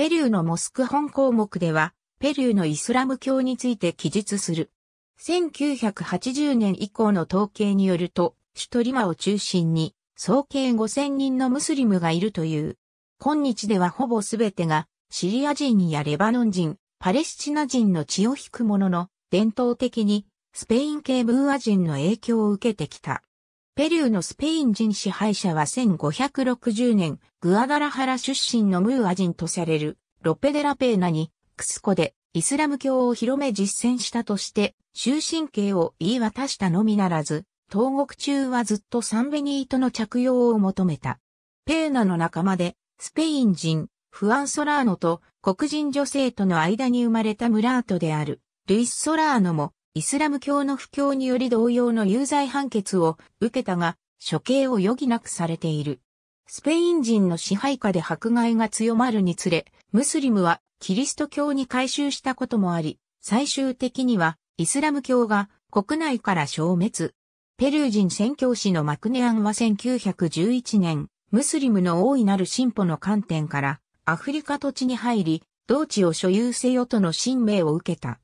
ペルーのモスク本項目では、ペルーのイスラム教について記述する。1980年以降の統計によると、首都リマを中心に、総計5000人のムスリムがいるという。今日ではほぼ全てが、シリア人やレバノン人、パレスチナ人の血を引くものの、伝統的に、スペイン系ブーア人の影響を受けてきた。ペルーのスペイン人支配者は1560年、グアダラハラ出身のムーア人とされる、ロペデラペーナに、クスコで、イスラム教を広め実践したとして、終身刑を言い渡したのみならず、投獄中はずっとサンベニートの着用を求めた。ペーナの仲間で、スペイン人、フアン・ソラーノと黒人女性との間に生まれたムラートである、ルイス・ソラーノも、イスラム教の布教により同様の有罪判決を受けたが、処刑を余儀なくされている。スペイン人の支配下で迫害が強まるにつれ、ムスリムはキリスト教に改宗したこともあり、最終的にはイスラム教が国内から消滅。ペルー人宣教師のマクネアンは1911年、ムスリムの大いなる進歩の観点から、アフリカ土地に入り、同地を所有せよとの神命を受けた。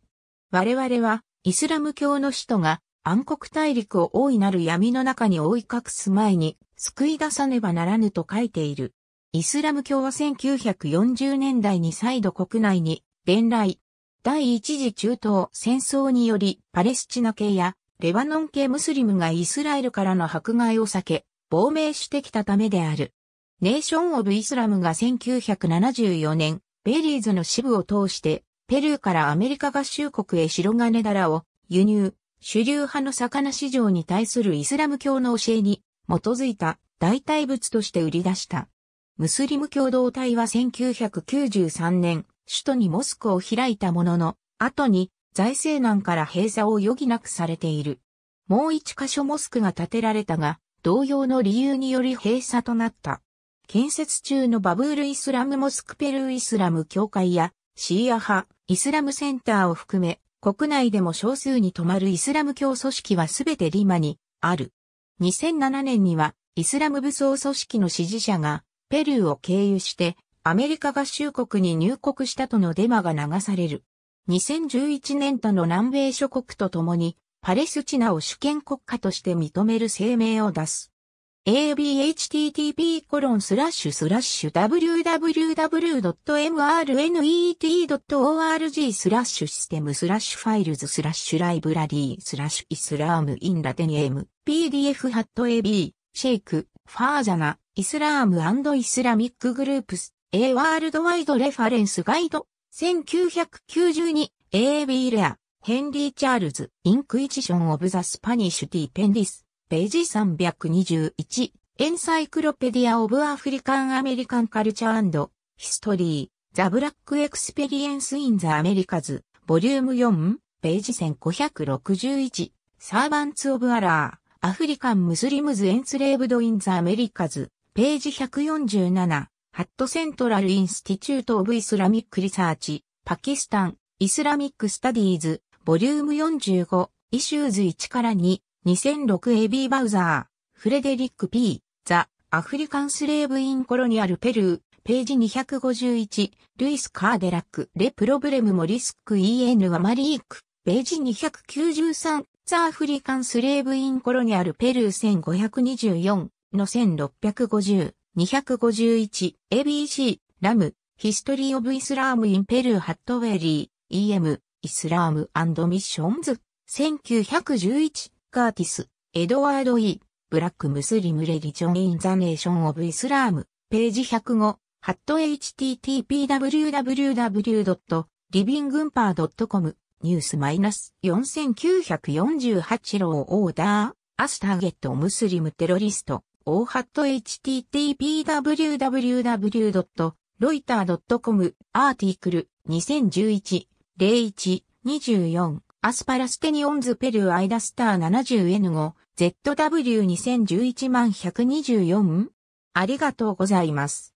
我々はイスラム教の使徒が暗黒大陸を大いなる闇の中に覆い隠す前に救い出さねばならぬと書いている。イスラム教は1940年代に再度国内に伝来。第一次中東戦争によりパレスチナ系やレバノン系ムスリムがイスラエルからの迫害を避け、亡命してきたためである。ネーション・オブ・イスラムが1974年、ベリーズの支部を通してペルーからアメリカ合衆国へ白金だらを輸入、主流派の魚市場に対するイスラム教の教えに基づいた代替物として売り出した。ムスリム共同体は1993年、首都にモスクを開いたものの、後に財政難から閉鎖を余儀なくされている。もう一箇所モスクが建てられたが、同様の理由により閉鎖となった。建設中のバブールイスラムモスクペルーイスラム教会やシーア派、イスラムセンターを含め、国内でも少数に泊まるイスラム教組織はすべてリマにある。2007年には、イスラム武装組織の支持者が、ペルーを経由して、アメリカ合衆国に入国したとのデマが流される。2011年他の南米諸国と共に、パレスチナを主権国家として認める声明を出す。abhttp://www.mrnet.org スラッシュシステムスラッシュファイルズスラッシュライブラリースラッシュイスラームインラテニエム pdf ハット ab シェイクファーザナイスラームイスラミックグループス A ワールドワイドレファレンスガイド1992 AB レアヘンリー・チャールズインクイチション・オブ・ザ・スパニッシュ・ディペンディスページ321、エンサイクロペディア・オブ・アフリカン・アメリカン・カルチャーヒストリー、ザ・ブラック・エクスペリエンス・イン・ザ・アメリカズ、ボリューム4、ページ1561、サーバンツ・オブ・アラー、アフリカン・ムスリムズ・エンスレーブド・イン・ザ・アメリカズ、ページ147、ハット・セントラル・インスティチュート・オブ・イスラミック・リサーチ、パキスタン、イスラミック・スタディーズ、ボリューム45、イシューズ1から2、2006 AB バウザー、フレデリック P、ザ・アフリカンスレーブ・イン・コロニアル・ペルー、ページ251、ルイス・カーデラック、レ・プロブレム・モリスク・ EN はマリーク、ページ293、ザ・アフリカンスレーブ・イン・コロニアル・ペルー1524の1650、251、ABC、ラム、ヒストリー・オブ・イスラーム・イン・ペルー・ハットウェリー、EM、イスラームミッションズ、1911、カーティス、エドワード・イ、ー、ブラック・ムスリム・レリジョン・イン・ザ・ネーション・オブ・イスラーム、ページ105、ハット http://www.livingumpa.com ニュースマイナス4948ローオーダー、アスターゲットムスリムテロリスト、オーハット http://www.loiter.com アーティクル2011-01-24アスパラステニオンズペルーアイダスター 70N5、ZW2011 124? ありがとうございます。